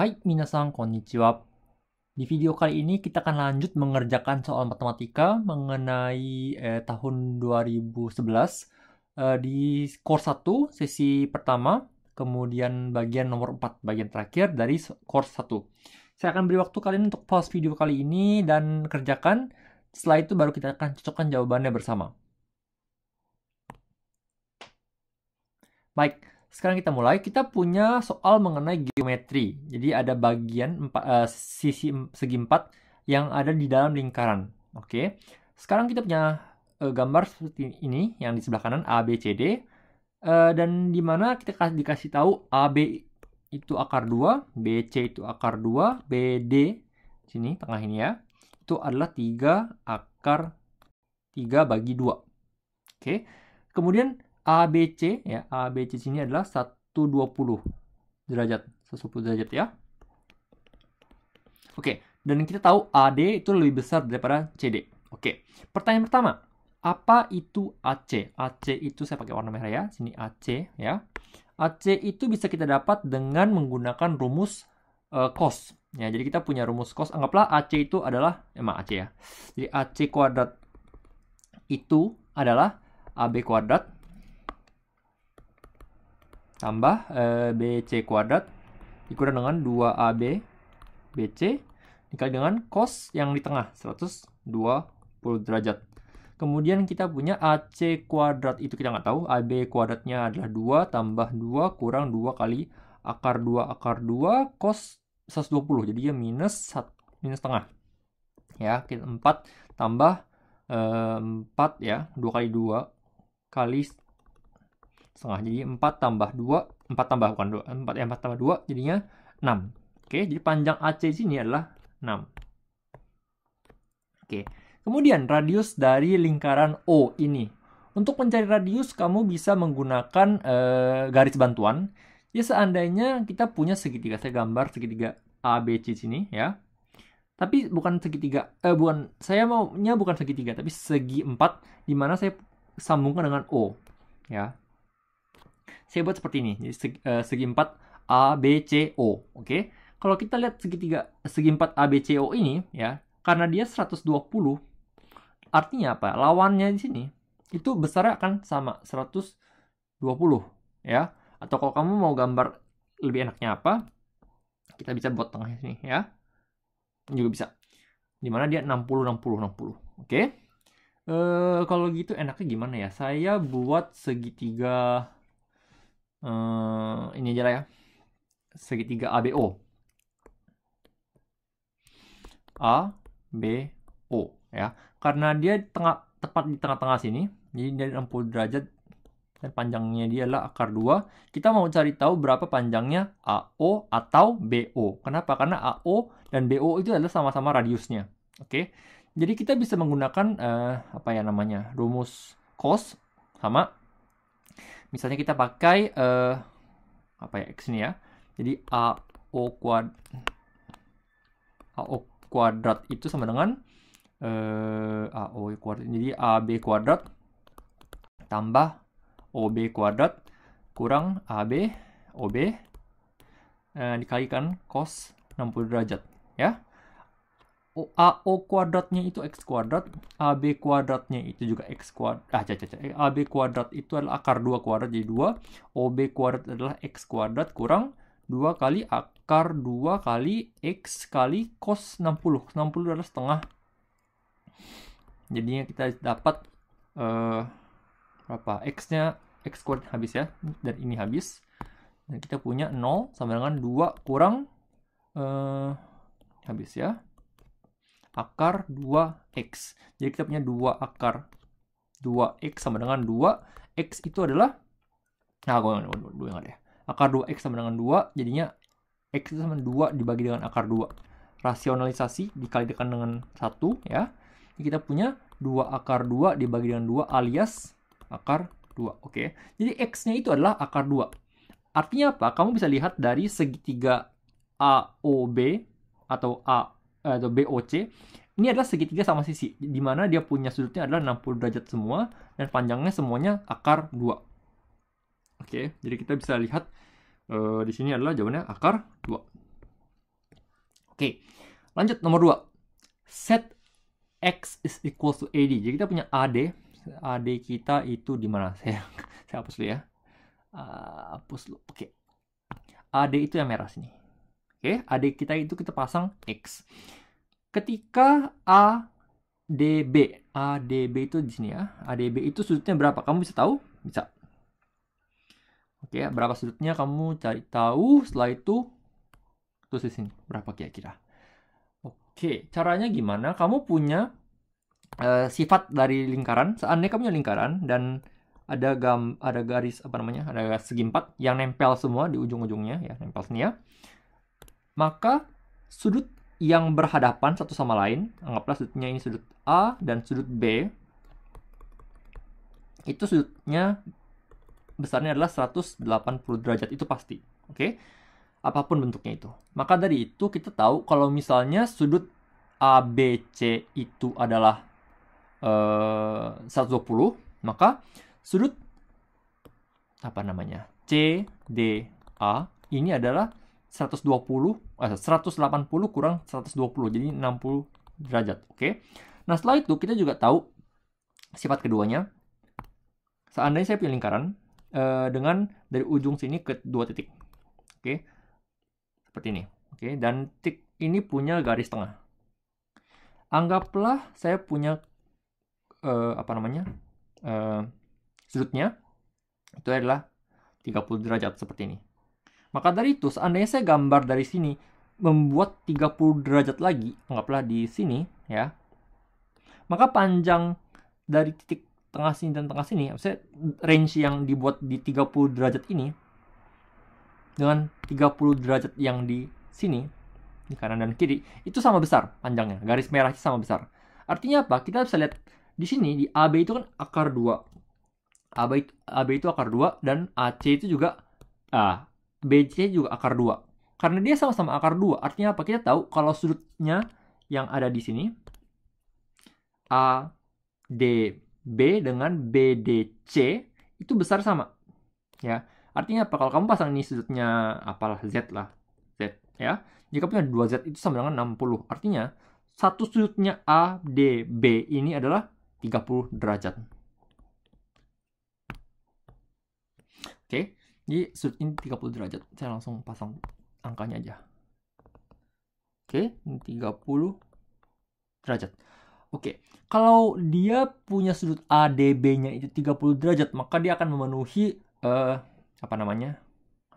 Hai, minasan konnichiwa. Di video kali ini kita akan lanjut mengerjakan soal matematika mengenai eh, tahun 2011 eh, di course 1 sesi pertama, kemudian bagian nomor 4 bagian terakhir dari course 1. Saya akan beri waktu kalian untuk pause video kali ini dan kerjakan. Setelah itu baru kita akan cocokkan jawabannya bersama. Baik, sekarang kita mulai. Kita punya soal mengenai geometri. Jadi ada bagian empat, uh, sisi segi empat yang ada di dalam lingkaran. Oke. Okay. Sekarang kita punya uh, gambar seperti ini yang di sebelah kanan ABCD uh, eh, dan di mana kita dikasih tahu AB itu akar 2, BC itu akar 2, BD sini tengah ini ya. Itu adalah 3 akar 3 bagi 2. Oke. Okay. Kemudian ABC ya ABC sini adalah 120 derajat 110 derajat ya oke dan kita tahu AD itu lebih besar daripada CD oke pertanyaan pertama apa itu AC AC itu saya pakai warna merah ya sini AC ya AC itu bisa kita dapat dengan menggunakan rumus uh, cos ya jadi kita punya rumus cos anggaplah AC itu adalah emang eh, AC ya jadi AC kuadrat itu adalah AB kuadrat tambah e, eh, BC kuadrat dikurang dengan 2AB BC dikali dengan cos yang di tengah 120 derajat. Kemudian kita punya AC kuadrat itu kita nggak tahu. AB kuadratnya adalah 2 tambah 2 kurang 2 kali akar 2 akar 2 cos 120. Jadi dia ya minus 1, minus tengah. Ya, kita 4 tambah e, eh, 4 ya, 2 kali 2 kali setengah. Jadi 4 tambah 2, 4 tambah bukan 2, 4, ya 4 tambah 2 jadinya 6. Oke, jadi panjang AC di sini adalah 6. Oke, kemudian radius dari lingkaran O ini. Untuk mencari radius, kamu bisa menggunakan e, garis bantuan. Ya, seandainya kita punya segitiga, saya gambar segitiga ABC sini ya. Tapi bukan segitiga, eh bukan, saya maunya bukan segitiga, tapi segi 4, di mana saya sambungkan dengan O. Ya, saya buat seperti ini. Jadi segi, uh, segi 4 A, B, C, O. Oke. Okay? Kalau kita lihat segitiga segi 4 A, B, C, O ini ya, karena dia 120, artinya apa? Lawannya di sini itu besarnya akan sama 120 ya. Atau kalau kamu mau gambar lebih enaknya apa? Kita bisa buat tengahnya sini ya. juga bisa. Dimana dia 60 60 60. Oke. Okay? Eh, kalau gitu enaknya gimana ya? Saya buat segitiga Eh, ini aja lah ya segitiga ABO A B O ya karena dia tengah tepat di tengah-tengah sini jadi dari 60 derajat dan panjangnya dia adalah akar 2 kita mau cari tahu berapa panjangnya AO atau BO kenapa karena AO dan BO itu adalah sama-sama radiusnya oke okay? jadi kita bisa menggunakan uh, apa ya namanya rumus cos sama misalnya kita pakai uh, apa ya x ini ya jadi AO kuad o kuadrat itu sama dengan uh, o kuadrat jadi AB kuadrat tambah OB kuadrat kurang AB OB uh, eh, dikalikan cos 60 derajat ya AO kuadratnya itu X kuadrat, AB kuadratnya itu juga X kuadrat, ah, AB kuadrat itu adalah akar 2 kuadrat jadi 2, OB kuadrat adalah X kuadrat kurang 2 kali akar 2 kali X kali cos 60, 60 adalah setengah. Jadinya kita dapat uh, berapa, X-nya, X kuadrat habis ya, dan ini habis. Dan kita punya 0 sama dengan 2 kurang uh, habis ya akar 2x. Jadi kita punya 2 akar 2x sama dengan 2. X itu adalah Nah, gue yang ada ya. Akar 2x sama dengan 2, jadinya x itu sama 2 dibagi dengan akar 2. Rasionalisasi dikalikan dengan 1 ya. Jadi kita punya 2 akar 2 dibagi dengan 2 alias akar 2. Oke. Okay. Jadi x-nya itu adalah akar 2. Artinya apa? Kamu bisa lihat dari segitiga AOB atau A Eh, atau BOC ini adalah segitiga sama sisi di mana dia punya sudutnya adalah 60 derajat semua dan panjangnya semuanya akar 2 oke jadi kita bisa lihat uh, di sini adalah jawabannya akar 2 oke lanjut nomor 2 set x is equal to AD jadi kita punya AD AD kita itu di mana saya saya hapus dulu ya uh, hapus dulu oke AD itu yang merah sini oke AD kita itu kita pasang X ketika A ADB ADB itu di sini ya ADB itu sudutnya berapa kamu bisa tahu bisa oke berapa sudutnya kamu cari tahu setelah itu tulis di sini berapa kira-kira oke caranya gimana kamu punya uh, sifat dari lingkaran seandainya kamu punya lingkaran dan ada gam ada garis apa namanya ada segi empat yang nempel semua di ujung-ujungnya ya nempel sini ya maka sudut yang berhadapan satu sama lain, anggaplah sudutnya ini sudut A dan sudut B, itu sudutnya besarnya adalah 180 derajat, itu pasti. Oke, okay? apapun bentuknya itu. Maka dari itu kita tahu kalau misalnya sudut ABC itu adalah eh, uh, 120, maka sudut apa namanya? CDA ini adalah 120 eh, 180 kurang 120 jadi 60 derajat oke okay? nah setelah itu kita juga tahu sifat keduanya seandainya saya punya lingkaran eh, dengan dari ujung sini ke dua titik oke okay? seperti ini oke okay? dan titik ini punya garis tengah anggaplah saya punya eh, apa namanya eh, sudutnya itu adalah 30 derajat seperti ini maka dari itu, seandainya saya gambar dari sini membuat 30 derajat lagi, anggaplah di sini ya. Maka panjang dari titik tengah sini dan tengah sini, saya range yang dibuat di 30 derajat ini dengan 30 derajat yang di sini di kanan dan kiri itu sama besar panjangnya garis merahnya sama besar artinya apa kita bisa lihat di sini di AB itu kan akar 2 AB, AB itu akar 2 dan AC itu juga A BC juga akar 2. Karena dia sama-sama akar 2, artinya apa? Kita tahu kalau sudutnya yang ada di sini, A, D, B dengan BDC itu besar sama. Ya. Artinya apa? Kalau kamu pasang ini sudutnya apalah Z lah. Z ya. Jika punya 2Z itu sama dengan 60. Artinya satu sudutnya A, D, B ini adalah 30 derajat. Oke. Okay. Jadi sudut ini 30 derajat. Saya langsung pasang angkanya aja. Oke, ini 30 derajat. Oke, kalau dia punya sudut ADB-nya itu 30 derajat, maka dia akan memenuhi uh, apa namanya?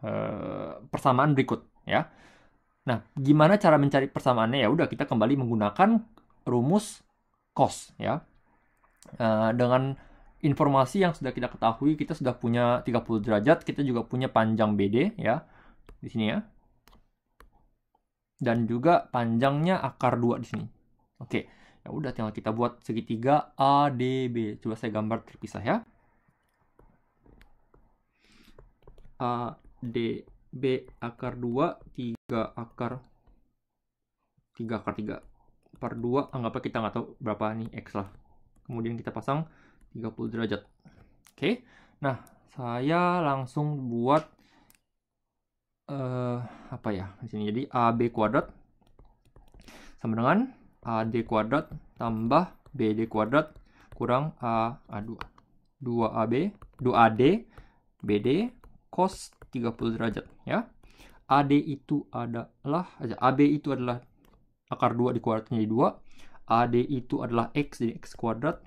Uh, persamaan berikut, ya. Nah, gimana cara mencari persamaannya? Ya udah kita kembali menggunakan rumus cos, ya. Uh, dengan informasi yang sudah kita ketahui, kita sudah punya 30 derajat, kita juga punya panjang BD ya. Di sini ya. Dan juga panjangnya akar 2 di sini. Oke. Ya udah tinggal kita buat segitiga ADB. Coba saya gambar terpisah ya. ADB akar 2 3 akar 3 akar 3 per 2 anggaplah kita nggak tahu berapa nih x lah. Kemudian kita pasang 30 derajat oke okay. nah saya langsung buat uh, apa ya di sini jadi AB kuadrat sama dengan AD kuadrat tambah BD kuadrat kurang A A2 2AB 2AD BD cos 30 derajat ya AD itu adalah AB itu adalah akar 2 dikuadratnya jadi 2 AD itu adalah X jadi X kuadrat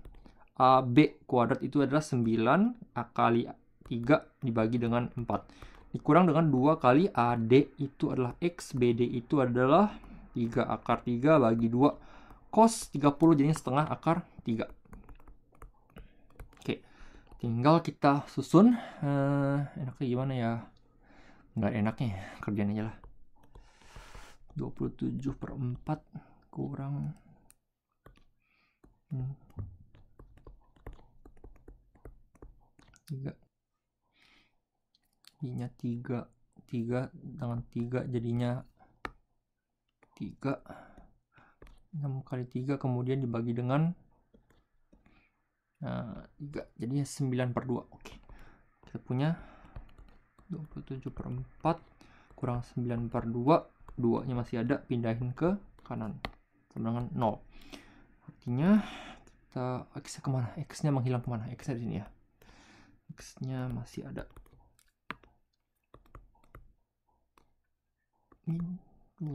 AB B kuadrat itu adalah 9 A kali 3 dibagi dengan 4. Dikurang dengan 2 kali AD itu adalah X, BD itu adalah 3 akar 3 bagi 2. Cos 30 jadinya setengah akar 3. Oke, tinggal kita susun. Uh, enaknya gimana ya? Nggak enaknya ya, kerjaan aja lah. 27 per 4 kurang hmm. tiga i-nya tiga tiga dengan tiga jadinya tiga 6 kali 3 kemudian dibagi dengan nah, eh, 3 jadinya 9 per 2 oke kita punya 27 per 4 kurang 9 per 2 2 nya masih ada pindahin ke kanan sama dengan 0 artinya kita X kemana X nya menghilang kemana X nya di sini ya X-nya masih ada. Ini 2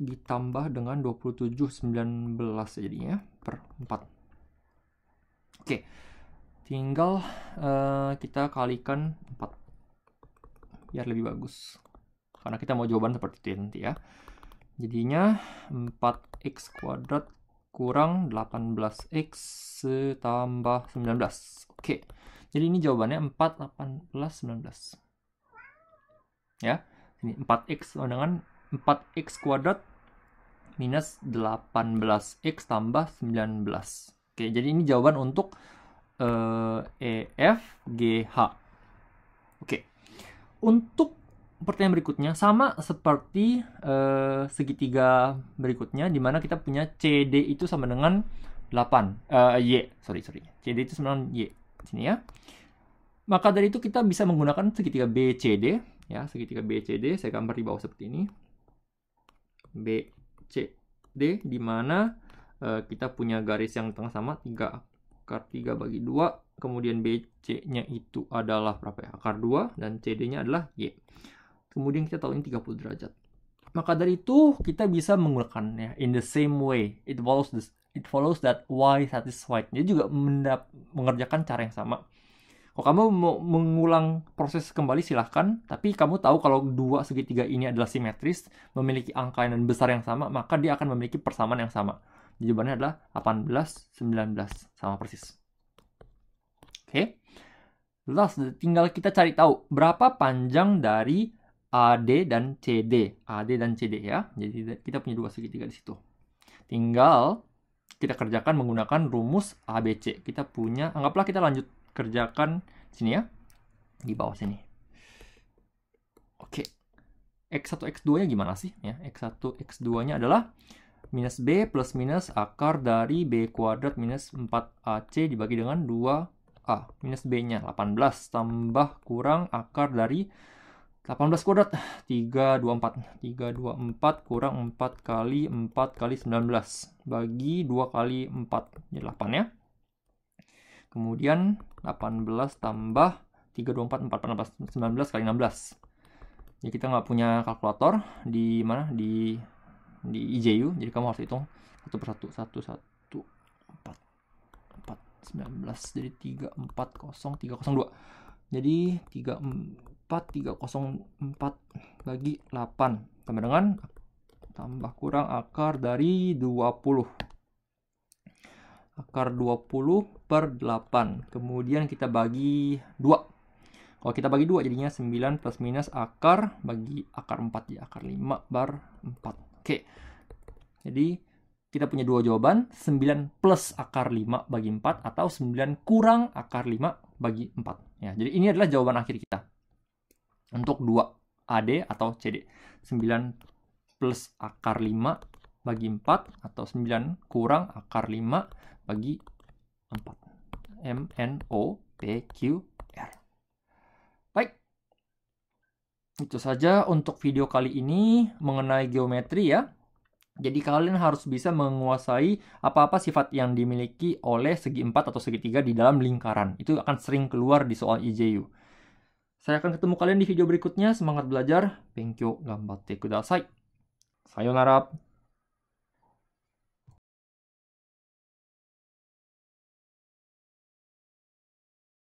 ditambah dengan 27, 19 jadinya per 4. Oke, tinggal uh, kita kalikan 4 biar lebih bagus. Karena kita mau jawaban seperti itu nanti ya. Jadinya 4x kuadrat kurang 18X tambah 19. Oke, jadi ini jawabannya 4, 18, 19. Ya, ini 4X dengan 4X kuadrat minus 18X tambah 19. Oke, jadi ini jawaban untuk uh, eh, EF, Oke, untuk pertanyaan berikutnya sama seperti uh, segitiga berikutnya di mana kita punya CD itu sama dengan 8 uh, eh, Y, sorry sorry. CD itu sama dengan Y. Sini ya. Maka dari itu kita bisa menggunakan segitiga BCD ya, segitiga BCD saya gambar di bawah seperti ini. BCD di mana uh, kita punya garis yang tengah sama 3 akar 3 bagi 2, kemudian BC-nya itu adalah berapa ya? Akar 2 dan CD-nya adalah Y kemudian kita tahu ini 30 derajat. Maka dari itu kita bisa menggunakannya in the same way. It follows this, it follows that why satisfied. Dia juga mendap, mengerjakan cara yang sama. Kalau kamu mau mengulang proses kembali silahkan, tapi kamu tahu kalau dua segitiga ini adalah simetris, memiliki angka dan besar yang sama, maka dia akan memiliki persamaan yang sama. Jawabannya adalah 18, 19, sama persis. Oke. Okay. Last, tinggal kita cari tahu berapa panjang dari AD dan CD. AD dan CD ya. Jadi kita punya dua segitiga di situ. Tinggal kita kerjakan menggunakan rumus ABC. Kita punya, anggaplah kita lanjut kerjakan sini ya. Di bawah sini. Oke. X1, X2-nya gimana sih? Ya, X1, X2-nya adalah minus B plus minus akar dari B kuadrat minus 4AC dibagi dengan 2A. Minus B-nya 18 tambah kurang akar dari 18 kuadrat 324 324 kurang 4 kali 4 kali 19 bagi 2 kali 4 jadi 8 ya kemudian 18 tambah 324 2, 4, 4, 19 kali 16 ya kita nggak punya kalkulator di mana di di IJU jadi kamu harus hitung satu persatu satu satu empat empat sembilan belas jadi tiga empat kosong tiga kosong dua jadi tiga 4 4 bagi 8 sama dengan tambah kurang akar dari 20 akar 20 per 8 kemudian kita bagi 2 kalau kita bagi 2 jadinya 9 plus minus akar bagi akar 4 ya akar 5 bar 4 oke jadi kita punya dua jawaban 9 plus akar 5 bagi 4 atau 9 kurang akar 5 bagi 4 ya jadi ini adalah jawaban akhir kita untuk 2 AD atau CD. 9 plus akar 5 bagi 4 atau 9 kurang akar 5 bagi 4. M, N, O, P, Q, R. Baik. Itu saja untuk video kali ini mengenai geometri ya. Jadi kalian harus bisa menguasai apa-apa sifat yang dimiliki oleh segi 4 atau segi 3 di dalam lingkaran. Itu akan sering keluar di soal IJU. Saya akan ketemu kalian di video berikutnya. Semangat belajar. Thank you. Gambatte kudasai. Sayonara.